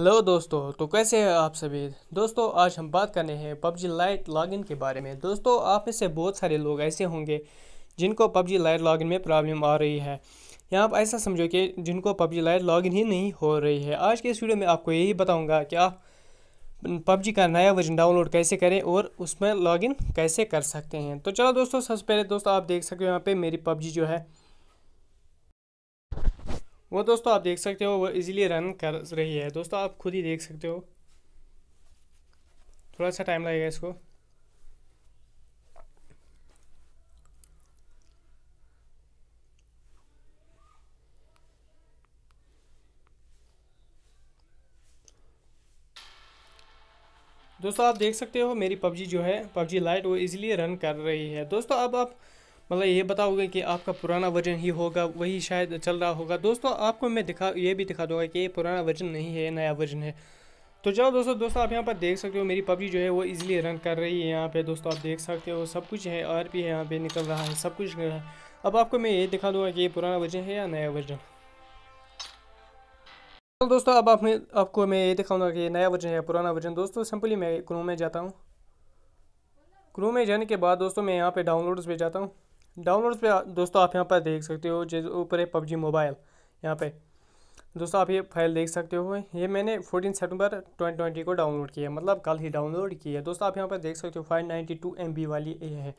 hello दोस्तों तो कैसे हैं आप सभी दोस्तों आज हम बात करने हैं पबजी लाइट लॉगिन के बारे में दोस्तों आप में से बहुत सारे लोग ऐसे होंगे जिनको पबजी लाइट लॉगिन में प्रॉब्लम आ रही है या आप ऐसा समझो कि जिनको पबजी लाइट लॉगिन ही नहीं हो रही है आज के इस वीडियो में आपको यही बताऊंगा कि आप पबजी का नया वर्जन डाउनलोड कैसे करें और उसमें लॉगिन कैसे कर सकते हैं तो चलो दोस्तों सबसे पहले दोस्तों आप देख सकते हो यहाँ पर मेरी पबजी जो है वो दोस्तों आप देख सकते हो वो इजीली रन कर रही है दोस्तों आप खुद ही देख सकते हो थोड़ा सा टाइम लगेगा इसको दोस्तों आप देख सकते हो मेरी पबजी जो है पबजी लाइट वो इजीली रन कर रही है दोस्तों अब आप मतलब ये बताओगे कि आपका पुराना वर्जन ही होगा वही शायद चल रहा होगा दोस्तों आपको मैं दिखा ये भी दिखा दूंगा कि ये पुराना वर्जन नहीं है नया वर्जन है तो चलो दोस्तों दोस्तों आप यहाँ पर देख सकते हो मेरी पबजी जो है वो इजीली रन कर रही है यहाँ पे दोस्तों आप देख सकते हो सब कुछ है आर है यहाँ पे निकल रहा है सब कुछ है अब आपको मैं ये दिखा दूंगा कि ये पुराना वर्जन है या नया वर्जन तो दोस्तों अब आपने आपको मैं ये दिखाऊंगा कि ये नया वर्जन है पुराना वर्जन दोस्तों सिंपली मैं क्रोम में जाता हूँ क्रोम में जाने के बाद दोस्तों मैं यहाँ पे डाउनलोड्स पर जाता हूँ डाउनलोड्स पे दोस्तों आप यहाँ पर देख सकते हो जैसे ऊपर है पबजी मोबाइल यहाँ पे दोस्तों आप ये फाइल देख सकते हो ये मैंने 14 सितंबर 2020 को डाउनलोड किया मतलब कल ही डाउनलोड किया दोस्तों आप यहाँ पर देख सकते हो फाइव नाइन्टी टू एम बी वाली ये है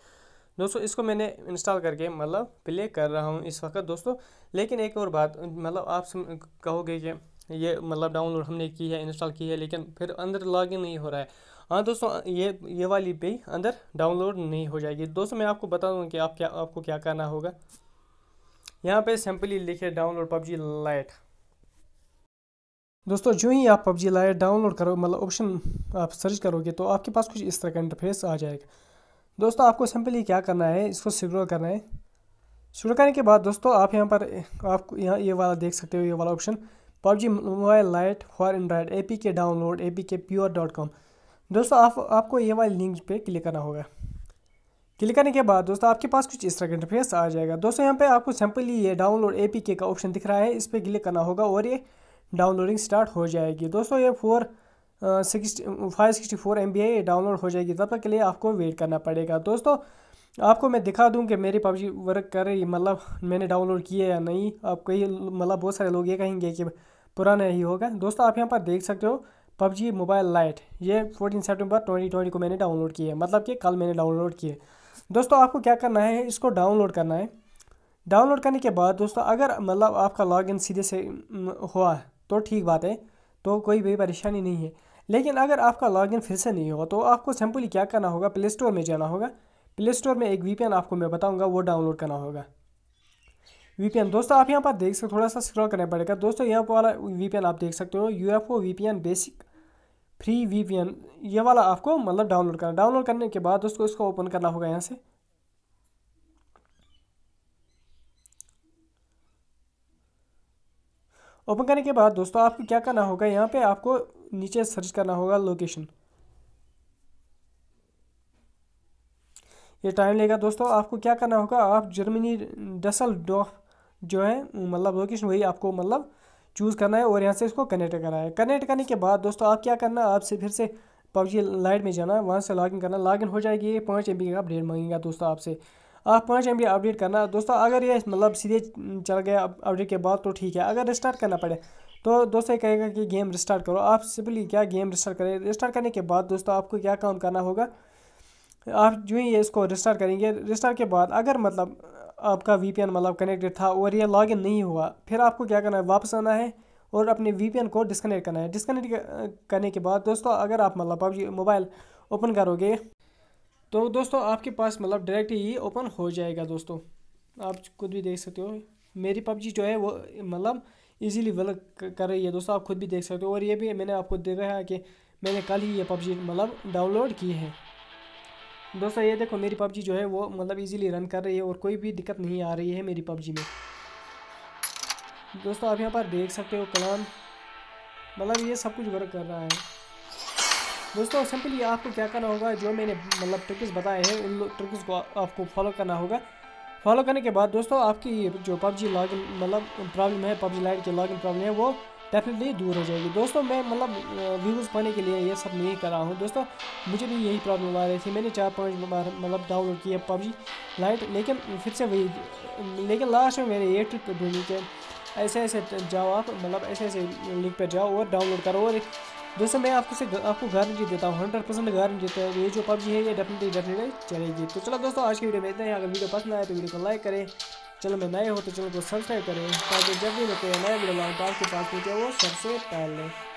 दोस्तों इसको मैंने इंस्टॉल करके मतलब प्ले कर रहा हूँ इस वक्त दोस्तों लेकिन एक और बात मतलब आप कहोगे कि ये मतलब डाउनलोड हमने की है इंस्टॉल की है लेकिन फिर अंदर लॉगिन नहीं हो रहा है हाँ दोस्तों ये ये वाली पे अंदर डाउनलोड नहीं हो जाएगी दोस्तों मैं आपको बता दूँ कि आप क्या आपको क्या करना होगा यहाँ पे सिंपली लिखे डाउनलोड पबजी लाइट दोस्तों जो ही आप पबजी लाइट डाउनलोड करो मतलब ऑप्शन आप सर्च करोगे तो आपके पास कुछ इस तरह का इंटरफेस आ जाएगा दोस्तों आपको सिंपली क्या करना है इसको स्क्रॉल करना है शुरू करने के बाद दोस्तों आप यहाँ पर आप यहाँ ये वाला देख सकते हो ये वाला option PUBG mobile Lite for Android A P K download A P K pure dot com दोस्तों आप आपको ये वाली लिंक पे क्लिक करना होगा क्लिक करने के बाद दोस्तों आपके पास कुछ इस तरह का इंटरफेस आ जाएगा दोस्तों यहाँ पे आपको सिंपली ये डाउनलोड ए पी के का ऑप्शन दिख रहा है इस पर क्लिक करना होगा और ये डाउनलोडिंग स्टार्ट हो जाएगी दोस्तों ये four sixty five sixty four M B आई डाउनलोड हो जाएगी तब तक के लिए आपको वेट करना पड़ेगा दोस्तों आपको मैं दिखा दूं कि मेरी पबजी वर्क कर रही मतलब मैंने डाउनलोड किया या नहीं आप कई मतलब बहुत सारे लोग ये कहेंगे कि पुराना ही होगा दोस्तों आप यहाँ पर देख सकते हो पबजी मोबाइल लाइट ये 14 सितंबर 2020 को मैंने डाउनलोड किया है मतलब कि कल मैंने डाउनलोड किया दोस्तों आपको क्या करना है इसको डाउनलोड करना है डाउनलोड करने के बाद दोस्तों अगर मतलब आपका लॉगिन सीधे से हुआ तो ठीक बात है तो कोई भी परेशानी नहीं है लेकिन अगर आपका लॉगिन फिर से नहीं हुआ तो आपको सिंपली क्या करना होगा प्ले स्टोर में जाना होगा प्ले स्टोर में एक वीपीएन आपको मैं बताऊंगा वो डाउनलोड करना होगा वीपीएन दोस्तों आप यहाँ पर देख सकते थोड़ा सा स्क्रॉल करना पड़ेगा दोस्तों यहाँ पर वाला वीपीएन आप देख सकते हो UFO VPN basic free VPN ये वाला आपको मतलब डाउनलोड करना डाउनलोड करने के बाद दोस्तों इसको ओपन करना होगा यहाँ से ओपन करने के बाद दोस्तों आपको क्या करना होगा यहाँ पे आपको नीचे सर्च करना होगा लोकेशन ये टाइम लेगा दोस्तों आपको क्या करना होगा आप जर्मनी डसल जो है मतलब लोकेशन वही आपको मतलब चूज़ करना है और यहाँ से इसको कनेक्ट करना है कनेक्ट करने के बाद दोस्तों आप क्या करना है आपसे फिर से पबजी लाइट में जाना है वहाँ से लॉगिन करना लॉगिन हो जाएगी ये पाँच एम का अपडेट मांगेगा दोस्तों आपसे आप पाँच एम अपडेट करना दोस्तों अगर ये मतलब सीधे चल गया अपडेट के बाद तो ठीक है अगर रिस्टार्ट करना पड़े तो दोस्तों ये कहेगा कि गेम रिस्टार्ट करो आप सिंपली क्या गेम रिस्टार्ट करें रिस्टार्ट करने के बाद दोस्तों आपको क्या काम करना होगा आप जो ही इसको रिस्टार्ट करेंगे रिस्टार्ट के बाद अगर मतलब आपका वी मतलब कनेक्टेड था और ये लॉगिन नहीं हुआ फिर आपको क्या करना है वापस आना है और अपने वी को डिसकनेक्ट करना है डिसकनेक्ट करने के बाद दोस्तों अगर आप मतलब पबजी मोबाइल ओपन करोगे तो दोस्तों आपके पास मतलब डायरेक्ट ही ओपन हो जाएगा दोस्तों आप खुद भी देख सकते हो मेरी पबजी जो है वो मतलब इजीली वर्क कर रही है दोस्तों आप खुद भी देख सकते हो और ये भी मैंने आपको देखा है कि मैंने कल ही ये पबजी मतलब डाउनलोड की है दोस्तों ये देखो मेरी पबजी जो है वो मतलब इजीली रन कर रही है और कोई भी दिक्कत नहीं आ रही है मेरी पबजी में दोस्तों आप यहाँ पर देख सकते हो कलाम मतलब ये सब कुछ वर्क कर रहा है दोस्तों सिंपली आपको क्या करना होगा जो मैंने मतलब ट्रिक्स बताए हैं उन ट्रिक्स को आपको फॉलो करना होगा फॉलो करने के बाद दोस्तों आपकी जो पबजी लॉगिन मतलब प्रॉब्लम है पबजी लाइट की लॉगिन प्रॉब्लम है वो डेफिनेटली दूर हो जाएगी दोस्तों मैं मतलब व्यूज़ पाने के लिए ये सब नहीं कर रहा हूँ दोस्तों मुझे भी यही प्रॉब्लम आ रही थी मैंने चार पाँच बार मतलब डाउनलोड किया पबजी लाइट लेकिन फिर से वही लेकिन लास्ट में मैंने ये ट्रिक ढूंढी कि ऐसे ऐसे जाओ आप मतलब ऐसे ऐसे लिंक पर जाओ और डाउनलोड करो और दोस्तों मैं आपको से आपको गारंटी देता हूँ हंड्रेड परसेंट गारंटी देता हूँ ये जो पबजी है ये डेफिनेटली डेफिनेटली चलेगी तो चलो दोस्तों आज की वीडियो में इतना ही अगर वीडियो पसंद आए तो वीडियो को लाइक करें चैनल में नए हो तो चैनल को सब्सक्राइब करें ताकि जब भी मैं कोई नया वीडियो लाऊं तो आपके पास पहुंचे वो सबसे पहले